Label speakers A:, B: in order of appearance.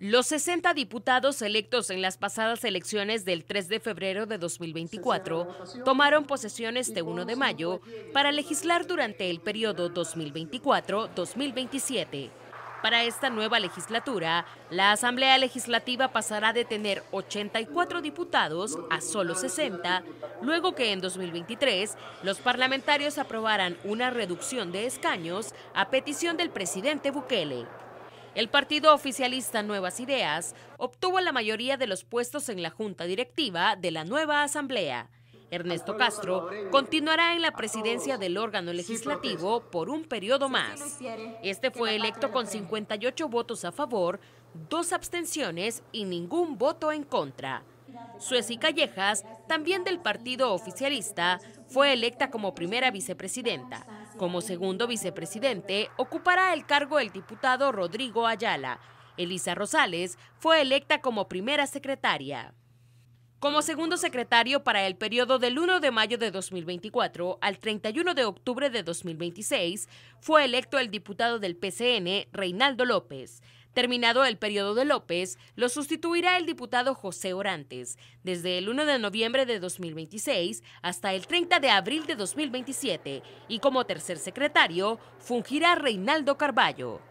A: Los 60 diputados electos en las pasadas elecciones del 3 de febrero de 2024 tomaron posesión este 1 de mayo para legislar durante el periodo 2024-2027. Para esta nueva legislatura, la Asamblea Legislativa pasará de tener 84 diputados a solo 60, luego que en 2023 los parlamentarios aprobaran una reducción de escaños a petición del presidente Bukele. El partido oficialista Nuevas Ideas obtuvo la mayoría de los puestos en la junta directiva de la nueva asamblea. Ernesto Castro continuará en la ah, presidencia del órgano legislativo por un periodo más. Este fue electo con 58 votos a favor, dos abstenciones y ningún voto en contra. Sueci Callejas, también del partido oficialista, fue electa como primera vicepresidenta. Como segundo vicepresidente, ocupará el cargo el diputado Rodrigo Ayala. Elisa Rosales fue electa como primera secretaria. Como segundo secretario para el periodo del 1 de mayo de 2024 al 31 de octubre de 2026, fue electo el diputado del PCN, Reinaldo López. Terminado el periodo de López, lo sustituirá el diputado José Orantes, desde el 1 de noviembre de 2026 hasta el 30 de abril de 2027, y como tercer secretario fungirá Reinaldo Carballo.